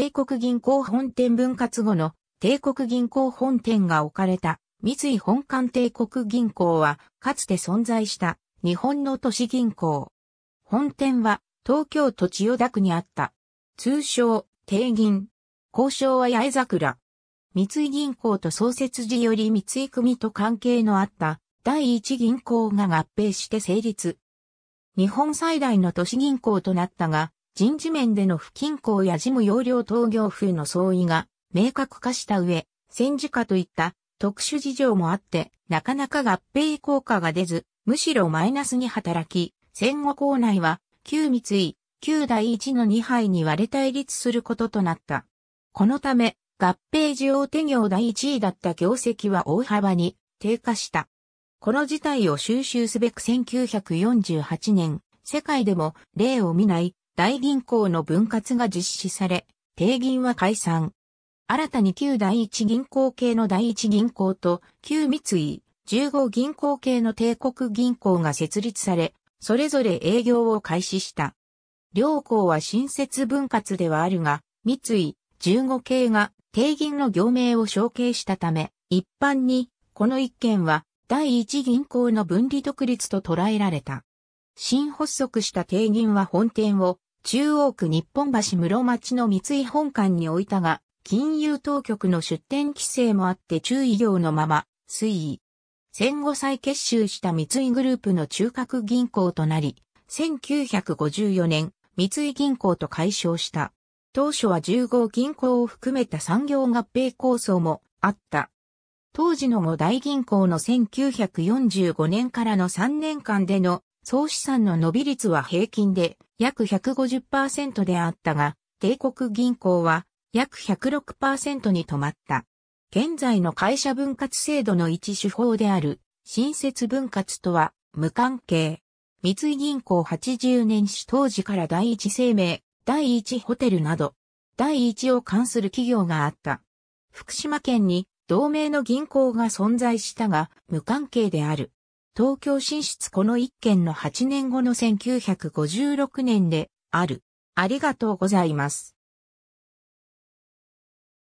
帝国銀行本店分割後の帝国銀行本店が置かれた三井本館帝国銀行はかつて存在した日本の都市銀行。本店は東京都千代田区にあった。通称、帝銀。交渉は八重桜。三井銀行と創設時より三井組と関係のあった第一銀行が合併して成立。日本最大の都市銀行となったが、人事面での不均衡や事務要領統業風の相違が明確化した上、戦時下といった特殊事情もあって、なかなか合併効果が出ず、むしろマイナスに働き、戦後校内は、旧三井、旧第一の2杯に割れ対立することとなった。このため、合併需要手業第1位だった業績は大幅に低下した。この事態を収集すべく1948年、世界でも例を見ない大銀行の分割が実施され、定銀は解散。新たに旧第一銀行系の第一銀行と旧三井、十五銀行系の帝国銀行が設立され、それぞれ営業を開始した。両校は新設分割ではあるが、三井、十五系が定銀の業名を承継したため、一般にこの一件は第一銀行の分離独立と捉えられた。新発足した定銀は本店を中央区日本橋室町の三井本館に置いたが、金融当局の出店規制もあって注意業のまま、推移。戦後再結集した三井グループの中核銀行となり、1954年、三井銀行と解消した。当初は15銀行を含めた産業合併構想もあった。当時の五大銀行の1945年からの3年間での総資産の伸び率は平均で約150%であったが、帝国銀行は約106%に止まった。現在の会社分割制度の一手法である、新設分割とは無関係。三井銀行80年史当時から第一生命、第一ホテルなど、第一を関する企業があった。福島県に同盟の銀行が存在したが、無関係である。東京進出この一件の8年後の1956年である。ありがとうございます。